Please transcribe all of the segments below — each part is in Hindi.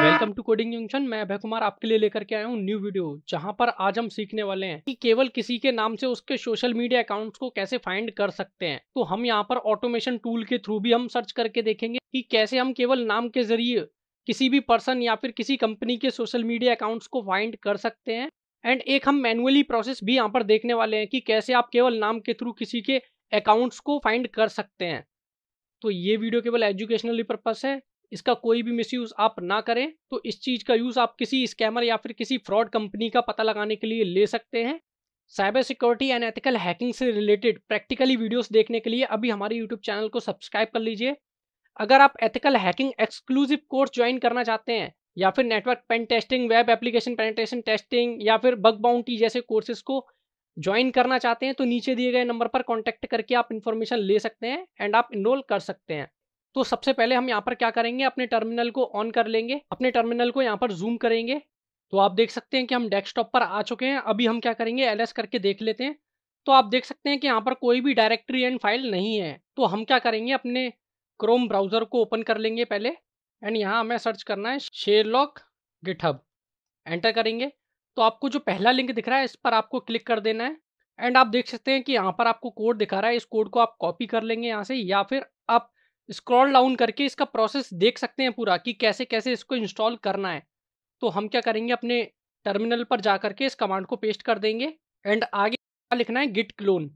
हाँ। वेलकम टू कोडिंग जंक्शन मैं अभय कुमार आपके लिए लेकर के आया हूँ न्यू वीडियो जहाँ पर आज हम सीखने वाले हैं कि केवल किसी के नाम से उसके सोशल मीडिया अकाउंट्स को कैसे फाइंड कर सकते हैं तो हम यहाँ पर ऑटोमेशन टूल के थ्रू भी हम सर्च करके देखेंगे कि कैसे हम केवल नाम के जरिए किसी भी पर्सन या फिर किसी कंपनी के सोशल मीडिया अकाउंट्स को फाइंड कर सकते हैं एंड एक हम मैनुअली प्रोसेस भी यहाँ पर देखने वाले हैं कि कैसे आप केवल नाम के थ्रू किसी के अकाउंट्स को फाइंड कर सकते हैं तो ये वीडियो केवल एजुकेशनली पर्पस है इसका कोई भी मिस आप ना करें तो इस चीज़ का यूज़ आप किसी स्कैमर या फिर किसी फ्रॉड कंपनी का पता लगाने के लिए ले सकते हैं cyber security and ethical hacking से रिलेटेड प्रैक्टिकली वीडियोस देखने के लिए अभी हमारे यूट्यूब चैनल को सब्सक्राइब कर लीजिए अगर आप ethical hacking exclusive course join करना चाहते हैं या फिर network pen testing web application penetration testing या फिर बग बाउंटी जैसे कोर्सेज को ज्वाइन करना चाहते हैं तो नीचे दिए गए नंबर पर कॉन्टैक्ट करके आप इन्फॉर्मेशन ले सकते हैं एंड आप इनरोल कर सकते हैं तो सबसे पहले हम यहाँ पर क्या करेंगे अपने टर्मिनल को ऑन कर लेंगे अपने टर्मिनल को यहाँ पर जूम करेंगे तो आप देख सकते हैं कि हम डेस्कटॉप पर आ चुके हैं अभी हम क्या करेंगे एल करके देख लेते हैं तो आप देख सकते हैं कि यहाँ पर कोई भी डायरेक्टरी एंड फाइल नहीं है तो हम क्या करेंगे अपने क्रोम ब्राउज़र को ओपन कर लेंगे पहले एंड यहाँ हमें सर्च करना है शेयरलॉक गिटहब एंटर करेंगे तो आपको जो पहला लिंक दिख रहा है इस पर आपको क्लिक कर देना है एंड आप देख सकते हैं कि यहाँ पर आपको कोड दिखा रहा है इस कोड को आप कॉपी कर लेंगे यहाँ से या फिर आप स्क्रॉल डाउन करके इसका प्रोसेस देख सकते हैं पूरा कि कैसे कैसे इसको इंस्टॉल करना है तो हम क्या करेंगे अपने टर्मिनल पर जा करके इस कमांड को पेस्ट कर देंगे एंड आगे लिखना है गिट क्लोन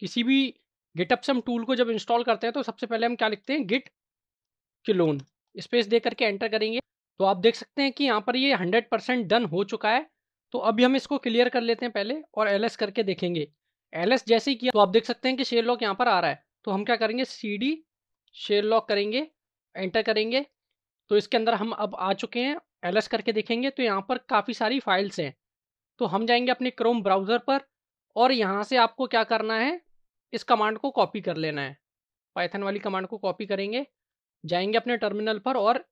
किसी भी हम टूल को जब इंस्टॉल करते हैं तो सबसे पहले हम क्या लिखते हैं गिट क्लोन स्पेस दे करके एंटर करेंगे तो आप देख सकते हैं कि यहाँ पर ये हंड्रेड परसेंट डन हो चुका है तो अभी हम इसको क्लियर कर लेते हैं पहले और एल करके देखेंगे एल जैसे ही किया तो आप देख सकते हैं कि शेयर लॉक यहाँ पर आ रहा है तो हम क्या करेंगे सी शेयर लॉक करेंगे एंटर करेंगे तो इसके अंदर हम अब आ चुके हैं एलस करके देखेंगे तो यहाँ पर काफ़ी सारी फाइल्स हैं तो हम जाएंगे अपने क्रोम ब्राउज़र पर और यहाँ से आपको क्या करना है इस कमांड को कॉपी कर लेना है पाइथन वाली कमांड को कॉपी करेंगे जाएंगे अपने टर्मिनल पर और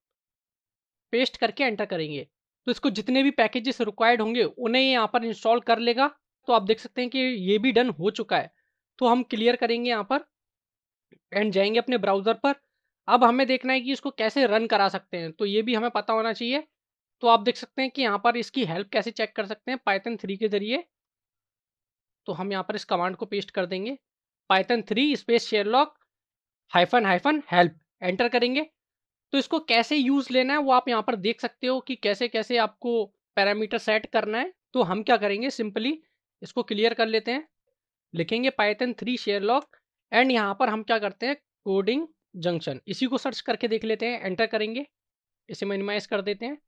पेस्ट करके एंटर करेंगे तो इसको जितने भी पैकेजेस रिक्वायर्ड होंगे उन्हें यहाँ पर इंस्टॉल कर लेगा तो आप देख सकते हैं कि ये भी डन हो चुका है तो हम क्लियर करेंगे यहाँ पर एंड जाएंगे अपने ब्राउज़र पर अब हमें देखना है कि इसको कैसे रन करा सकते हैं तो ये भी हमें पता होना चाहिए तो आप देख सकते हैं कि यहाँ पर इसकी हेल्प कैसे चेक कर सकते हैं पाइथन थ्री के ज़रिए तो हम यहाँ पर इस कमांड को पेस्ट कर देंगे Python three space Sherlock hyphen hyphen help enter करेंगे तो इसको कैसे यूज़ लेना है वो आप यहाँ पर देख सकते हो कि कैसे कैसे आपको पैरामीटर सेट करना है तो हम क्या करेंगे सिंपली इसको क्लियर कर लेते हैं लिखेंगे Python three Sherlock and यहाँ पर हम क्या करते हैं कोडिंग जंक्शन इसी को सर्च करके देख लेते हैं एंटर करेंगे इसे मिनिमाइज कर देते हैं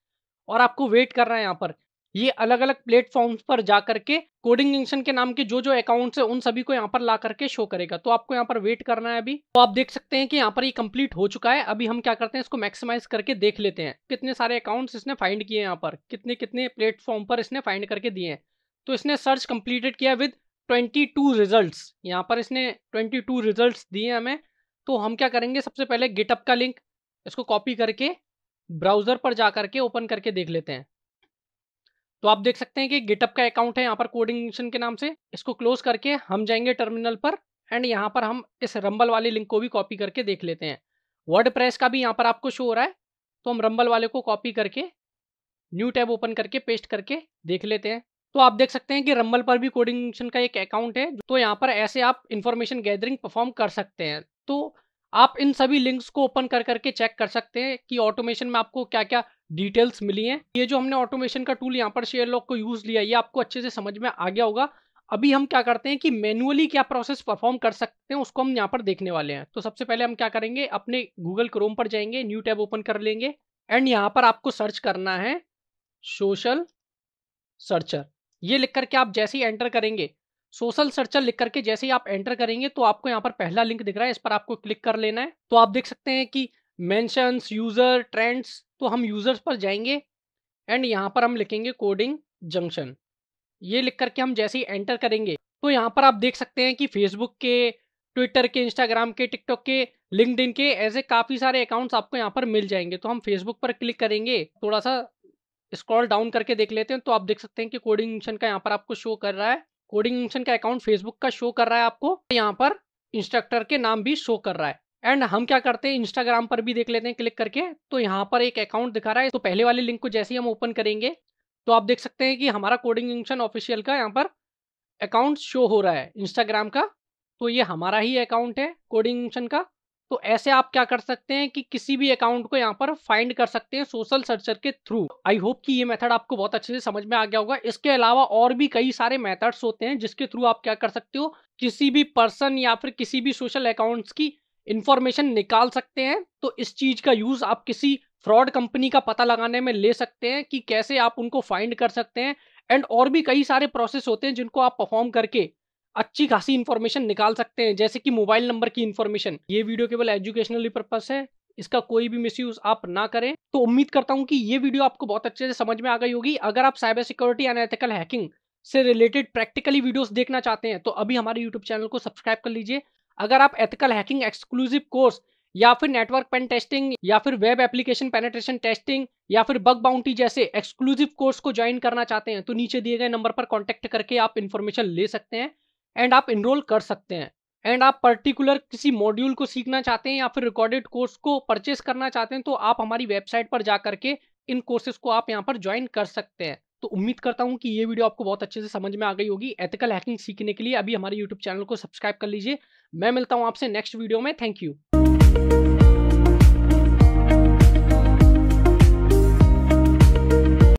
और आपको वेट कर रहा है यहाँ पर ये अलग अलग प्लेटफॉर्म्स पर जा करके कोडिंग जंक्शन के नाम के जो जो अकाउंट्स है उन सभी को यहाँ पर ला करके शो करेगा तो आपको यहाँ पर वेट करना है अभी तो आप देख सकते हैं कि यहाँ पर ये कंप्लीट हो चुका है अभी हम क्या करते हैं इसको मैक्सिमाइज करके देख लेते हैं कितने सारे अकाउंट्स इसने फाइंड किए यहाँ पर कितने कितने प्लेटफॉर्म पर इसने फाइंड करके दिए हैं तो इसने सर्च कंप्लीटेड किया विद ट्वेंटी टू रिजल्ट यहाँ पर इसने ट्वेंटी टू रिजल्ट दिए हमें तो हम क्या करेंगे सबसे पहले गिटअप का लिंक इसको कॉपी करके ब्राउज़र पर जा करके ओपन करके देख लेते हैं तो आप देख सकते हैं कि गिटअप का अकाउंट है यहाँ पर कोडिंग मिशन के नाम से इसको क्लोज करके हम जाएंगे टर्मिनल पर एंड यहाँ पर हम इस रंबल वाले लिंक को भी कॉपी करके देख लेते हैं वर्ड प्रेस का भी यहाँ पर आपको शो हो रहा है तो हम रंबल वाले को कॉपी करके न्यू टैब ओपन करके पेस्ट करके देख लेते हैं तो आप देख सकते हैं कि रम्बल पर भी कोडिंग मिशन का एक अकाउंट है तो यहाँ पर ऐसे आप इन्फॉर्मेशन गैदरिंग परफॉर्म कर सकते हैं तो आप इन सभी लिंक्स को ओपन कर करके चेक कर सकते हैं कि ऑटोमेशन में आपको क्या क्या डिटेल्स मिली हैं ये जो हमने ऑटोमेशन का टूल यहाँ पर शेयर लॉक को यूज़ लिया ये आपको अच्छे से समझ में आ गया होगा अभी हम क्या करते हैं कि मैनुअली क्या प्रोसेस परफॉर्म कर सकते हैं उसको हम यहाँ पर देखने वाले हैं तो सबसे पहले हम क्या करेंगे अपने गूगल क्रोम पर जाएंगे न्यू टैब ओपन कर लेंगे एंड यहाँ पर आपको सर्च करना है सोशल सर्चर ये लिख करके आप जैसे ही एंटर करेंगे सोशल सर्चर लिख करके जैसे ही आप एंटर करेंगे तो आपको यहाँ पर पहला लिंक दिख रहा है इस पर आपको क्लिक कर लेना है तो आप देख सकते हैं कि मैंशंस यूज़र ट्रेंड्स तो हम यूज़र्स पर जाएंगे एंड यहाँ पर हम लिखेंगे कोडिंग जंक्शन ये लिख करके हम जैसे ही एंटर करेंगे तो यहाँ पर आप देख सकते हैं कि फेसबुक के ट्विटर के इंस्टाग्राम के टिकटॉक के लिंकड के ऐसे काफ़ी सारे अकाउंट्स आपको यहाँ पर मिल जाएंगे तो हम फेसबुक पर क्लिक करेंगे थोड़ा सा स्क्रॉल डाउन करके देख लेते हैं तो आप देख सकते हैं कि कोडिंग इंशन का यहाँ पर आपको शो कर रहा है कोडिंग इंशन का अकाउंट फेसबुक का शो कर रहा है आपको यहाँ पर इंस्ट्रक्टर के नाम भी शो कर रहा है एंड हम क्या करते हैं इंस्टाग्राम पर भी देख लेते हैं क्लिक करके तो यहाँ पर एक अकाउंट दिखा रहा है तो पहले वाले लिंक को जैसे ही हम ओपन करेंगे तो आप देख सकते हैं कि हमारा कोडिंग इंशन ऑफिशियल का यहाँ पर अकाउंट शो हो रहा है इंस्टाग्राम का तो ये हमारा ही अकाउंट है कोडिंग इंशन का तो ऐसे आप क्या कर सकते हैं कि किसी भी अकाउंट को यहाँ पर फाइंड कर सकते हैं सोशल सर्चर के थ्रू आई होप कि ये मेथड आपको बहुत अच्छे से समझ में आ गया होगा इसके अलावा और भी कई सारे मेथड्स होते हैं जिसके थ्रू आप क्या कर सकते हो किसी भी पर्सन या फिर किसी भी सोशल अकाउंट्स की इंफॉर्मेशन निकाल सकते हैं तो इस चीज का यूज आप किसी फ्रॉड कंपनी का पता लगाने में ले सकते हैं कि कैसे आप उनको फाइंड कर सकते हैं एंड और भी कई सारे प्रोसेस होते हैं जिनको आप परफॉर्म करके अच्छी खासी इन्फॉर्मेशन निकाल सकते हैं जैसे कि मोबाइल नंबर की इन्फॉर्मेशन ये वीडियो केवल एजुकेशनली पर्पस है इसका कोई भी मिसयूज आप ना करें तो उम्मीद करता हूं कि ये वीडियो आपको बहुत अच्छे से समझ में आ गई होगी अगर आप cyber security and ethical hacking से रिलेटेड प्रैक्टिकली वीडियोस देखना चाहते हैं तो अभी हमारे यूट्यूब चैनल को सब्सक्राइब कर लीजिए अगर आप एथिकल हैकिंग एक्सक्लूसिव कोर्स या फिर नेटवर्क पेन टेस्टिंग या फिर वेब एप्लीकेशन पेनेट्रेशन टेस्टिंग या फिर बग बाउंटी जैसे एक्सक्लूसिव कोर्स को ज्वाइन करना चाहते हैं तो नीचे दिए गए नंबर पर कॉन्टैक्ट करके आप इन्फॉर्मेशन ले सकते हैं एंड आप इनरोल कर सकते हैं एंड आप पर्टिकुलर किसी मॉड्यूल को सीखना चाहते हैं या फिर रिकॉर्डेड कोर्स को परचेस करना चाहते हैं तो आप हमारी वेबसाइट पर जा करके इन कोर्सेज को आप यहाँ पर ज्वाइन कर सकते हैं तो उम्मीद करता हूँ कि ये वीडियो आपको बहुत अच्छे से समझ में आ गई होगी एथिकल हैकिंग सीखने के लिए अभी हमारे यूट्यूब चैनल को सब्सक्राइब कर लीजिए मैं मिलता हूँ आपसे नेक्स्ट वीडियो में थैंक यू